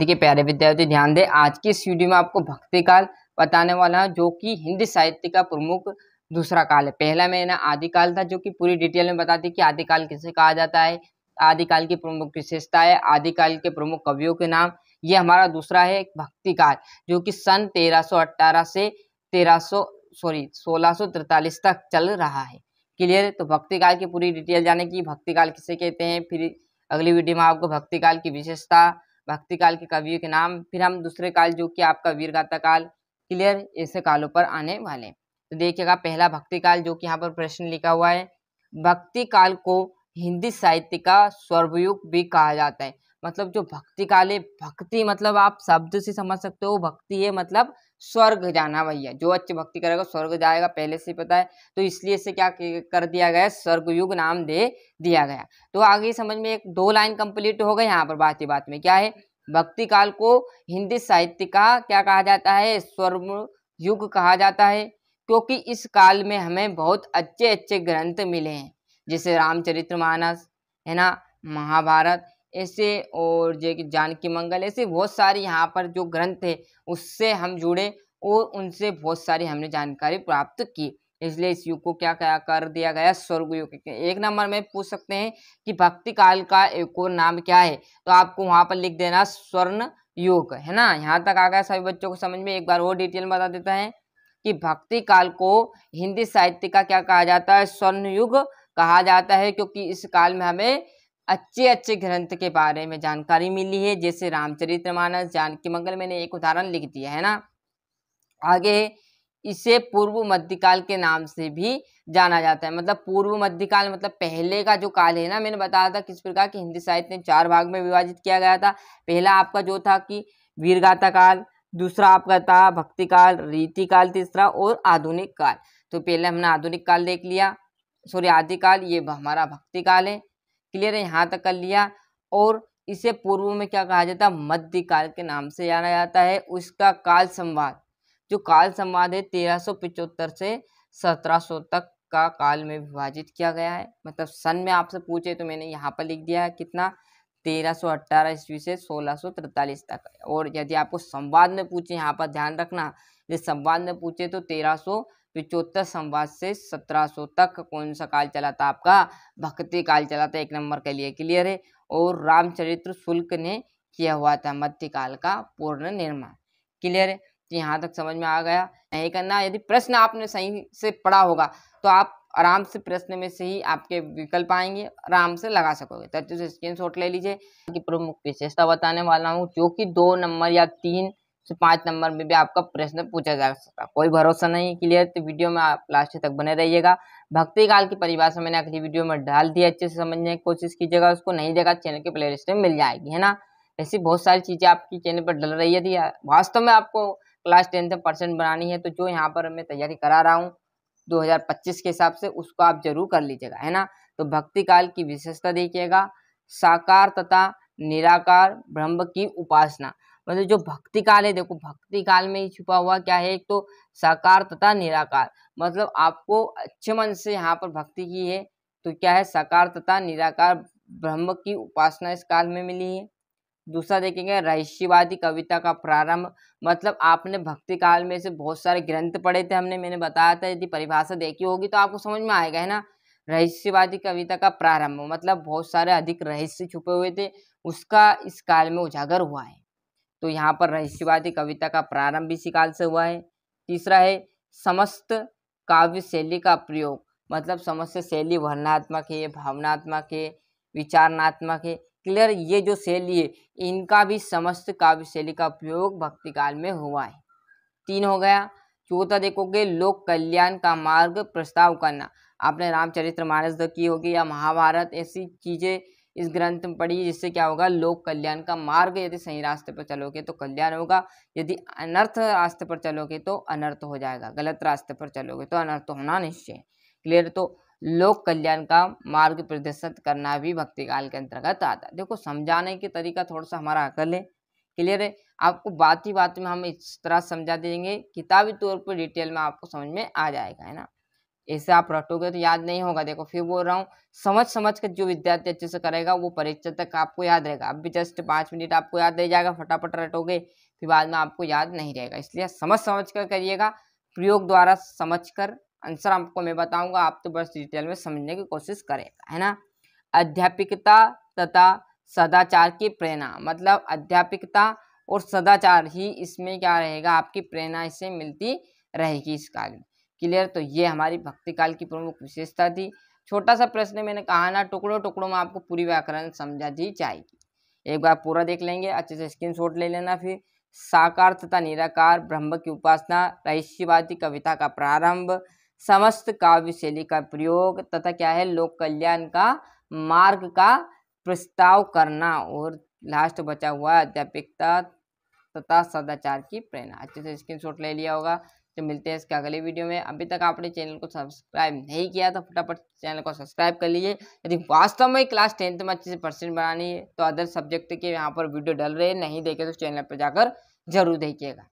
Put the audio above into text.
देखिए प्यारे विद्यार्थी ध्यान दें आज की इस वीडियो में आपको भक्ति काल बताने वाला हूँ जो कि हिंदी साहित्य का प्रमुख दूसरा काल है पहला मैंने आदिकाल था जो कि पूरी डिटेल में बताती कि आदिकाल किसे कहा जाता है आदिकाल की प्रमुख विशेषता है आदिकाल के प्रमुख कवियों के नाम ये हमारा दूसरा है भक्ति काल जो कि सन तेरह से तेरह सॉरी सोलह तक चल रहा है क्लियर तो भक्ति काल की पूरी डिटेल जाने की भक्ति काल किसे कहते हैं फिर अगली वीडियो में आपको भक्ति काल की विशेषता भक्ति काल के कवियों के नाम फिर हम दूसरे काल जो कि आपका वीरगाथा काल क्लियर ऐसे कालों पर आने वाले तो देखिएगा पहला भक्ति काल जो कि यहाँ पर प्रश्न लिखा हुआ है भक्ति काल को हिंदी साहित्य का स्वर्वयुग भी कहा जाता है मतलब जो भक्ति काल है भक्ति मतलब आप शब्द से समझ सकते हो भक्ति है मतलब स्वर्ग जाना भैया जो अच्छी भक्ति करेगा स्वर्ग जाएगा पहले से पता है तो इसलिए से क्या कर दिया गया स्वर्ग युग नाम दे दिया गया तो आगे समझ में एक दो लाइन कंप्लीट हो गए यहाँ पर बात ही बात में क्या है भक्ति काल को हिंदी साहित्य का क्या कहा जाता है स्वर्ग युग कहा जाता है क्योंकि इस काल में हमें बहुत अच्छे अच्छे ग्रंथ मिले हैं जैसे रामचरित्र मानस है ना महाभारत ऐसे और जो कि जानकी मंगल ऐसे बहुत सारे यहाँ पर जो ग्रंथ है उससे हम जुड़े और उनसे बहुत सारी हमने जानकारी प्राप्त की इसलिए इस युग को क्या क्या कर दिया गया स्वर्ग युग एक नंबर में पूछ सकते हैं कि भक्ति काल का एक और नाम क्या है तो आपको वहाँ पर लिख देना स्वर्ण युग है ना यहाँ तक आ गया सभी बच्चों को समझ में एक बार और डिटेल में बता देता है कि भक्ति काल को हिंदी साहित्य का क्या कहा जाता है स्वर्ण युग कहा जाता है क्योंकि इस काल में हमें अच्छे अच्छे ग्रंथ के बारे में जानकारी मिली है जैसे रामचरित मानस जानकी मंगल मैंने एक उदाहरण लिख दिया है ना आगे इसे पूर्व मध्यकाल के नाम से भी जाना जाता है मतलब पूर्व मध्यकाल मतलब पहले का जो काल है ना मैंने बताया था किस प्रकार की हिंदी साहित्य ने चार भाग में विभाजित किया गया था पहला आपका जो था कि वीरगाता काल दूसरा आपका था भक्ति काल रीति काल तीसरा और आधुनिक काल तो पहले हमने आधुनिक काल देख लिया सॉरी आदि काल ये हमारा भक्ति काल है क्लियर है यहाँ तक कर लिया और इसे पूर्व में क्या कहा जाता है मध्यकाल के नाम से जाना जाता है उसका काल संवाद जो काल संवाद है तेरह से सत्रह तक का काल में विभाजित किया गया है मतलब सन में आपसे पूछे तो मैंने यहाँ पर लिख दिया है कितना 1318 ईस्वी से तिरतालीस तक और यदि आपको संवाद में पूछे यहाँ पर ध्यान रखना यदि संवाद में पूछे तो 1300 पिचोत्तर संवाद से 1700 तक कौन सा काल चला था आपका भक्ति काल चला था एक नंबर के लिए क्लियर है और रामचरित्र शुल्क ने किया हुआ था मध्यकाल का पूर्ण निर्माण क्लियर है तो यहाँ तक समझ में आ गया नहीं करना यदि प्रश्न आपने सही से पढ़ा होगा तो आप आराम से प्रश्न में से ही आपके विकल्प आएंगे आराम से लगा सकोगे तो स्क्रीन शॉट ले लीजिए प्रमुख विशेषता बताने वाला हूँ जो कि दो नंबर या तीन से पाँच नंबर में भी आपका प्रश्न पूछा जा सकता है कोई भरोसा नहीं क्लियर तो वीडियो में आप लास्ट तक बने रहिएगा भक्ति काल की परिभाषा मैंने अगली वीडियो में डाल दी अच्छे से समझने की कोशिश कीजिएगा उसको नहीं देगा चैनल तो के प्ले लिस्ट में मिल जाएगी है ना ऐसी बहुत सारी चीज़ें आपकी चैनल पर डल रही है तो वास्तव में आपको क्लास टेंथ में परसेंट बनानी है तो जो यहाँ पर मैं तैयारी करा रहा हूँ 2025 के हिसाब से उसको आप जरूर कर लीजिएगा है ना तो भक्ति काल की विशेषता देखिएगा साकार तथा निराकार ब्रह्म की उपासना मतलब जो भक्ति काल है देखो भक्ति काल में ही छुपा हुआ क्या है एक तो साकार तथा निराकार मतलब आपको अच्छे मन से यहाँ पर भक्ति की है तो क्या है साकार तथा निराकार ब्रह्म की उपासना इस काल में मिली है दूसरा देखेंगे रहस्यवादी कविता का प्रारंभ मतलब आपने भक्ति काल में से बहुत सारे ग्रंथ पढ़े थे हमने मैंने बताया था यदि परिभाषा देखी होगी तो आपको समझ में आएगा है ना रहस्यवादी कविता का प्रारंभ मतलब बहुत सारे अधिक रहस्य छुपे हुए थे उसका इस काल में उजागर हुआ है तो यहाँ पर रहस्यवादी कविता का प्रारंभ इसी काल से हुआ है तीसरा है समस्त काव्य शैली का प्रयोग मतलब समस्त शैली वर्णात्मक है भावनात्मक है विचारणात्मक है क्लियर ये जो शैली है इनका भी समस्त काव्य शैली का प्रयोग भक्ति काल में हुआ है तीन हो गया चौथा देखोगे लोक कल्याण का मार्ग प्रस्ताव करना आपने रामचरित्र मानस की होगी या महाभारत ऐसी चीज़ें इस ग्रंथ में पढ़िए जिससे क्या होगा लोक कल्याण का मार्ग यदि सही रास्ते पर चलोगे तो कल्याण होगा यदि अनर्थ रास्ते पर चलोगे तो अनर्थ हो जाएगा गलत रास्ते पर चलोगे तो अनर्थ होना निश्चय क्लियर तो लोक कल्याण का मार्ग प्रदर्शित करना भी भक्ति काल के अंतर्गत आता है देखो समझाने के तरीका थोड़ा सा हमारा अकल है क्लियर है आपको बात ही बात में हम इस तरह समझा देंगे किताबी तौर पर डिटेल में आपको समझ में आ जाएगा है ना ऐसे आप रटोगे तो याद नहीं होगा देखो फिर बोल रहा हूँ समझ समझ कर जो विद्यार्थी अच्छे से करेगा वो परीक्षा तक आपको याद रहेगा अब भी जस्ट पाँच मिनट आपको याद रह जाएगा फटाफट रटोगे फिर बाद में आपको याद नहीं रहेगा इसलिए समझ समझ कर करिएगा प्रयोग द्वारा समझ कर आंसर आपको मैं बताऊंगा आप तो बस डिटेल में समझने की कोशिश करेगा है ना अध्यापिकता तथा सदाचार की प्रेरणा मतलब अध्यापिकता और सदाचार ही इसमें क्या रहेगा आपकी प्रेरणा इससे मिलती रहेगी इस कार्य क्लियर तो ये हमारी भक्ति काल की प्रमुख विशेषता थी छोटा सा प्रश्न मैंने कहा ना टुकड़ों टुकड़ों में आपको पूरी व्याकरण समझा दी जाएगी एक बार पूरा देख लेंगे अच्छे से स्क्रीन शॉट ले लेना फिर साकार तथा निराकार ब्रह्म की उपासना रहस्यवादी कविता का प्रारंभ समस्त काव्य शैली का प्रयोग तथा क्या है लोक कल्याण का मार्ग का प्रस्ताव करना और लास्ट बचा हुआ अध्यापिकता तथा सदाचार की प्रेरणा अच्छे से शॉट ले लिया होगा तो मिलते हैं इसके अगले वीडियो में अभी तक आपने चैनल को सब्सक्राइब नहीं किया तो फटाफट चैनल को सब्सक्राइब कर लीजिए यदि वास्तव में क्लास टेंथ में अच्छे से परसेंट बनानी है तो अदर सब्जेक्ट के यहाँ पर वीडियो डल रहे हैं नहीं देखे तो चैनल पर जाकर जरूर देखिएगा